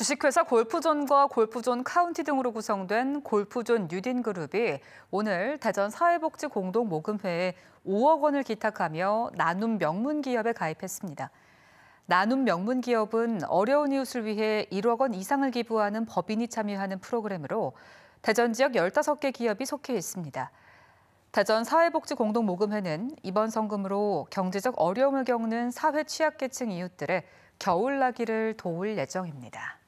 주식회사 골프존과 골프존 카운티 등으로 구성된 골프존 뉴딘그룹이 오늘 대전 사회복지 공동 모금회에 5억 원을 기탁하며 나눔 명문 기업에 가입했습니다. 나눔 명문 기업은 어려운 이웃을 위해 1억 원 이상을 기부하는 법인이 참여하는 프로그램으로 대전 지역 15개 기업이 속해 있습니다. 대전 사회복지 공동 모금회는 이번 성금으로 경제적 어려움을 겪는 사회 취약계층 이웃들의 겨울나기를 도울 예정입니다.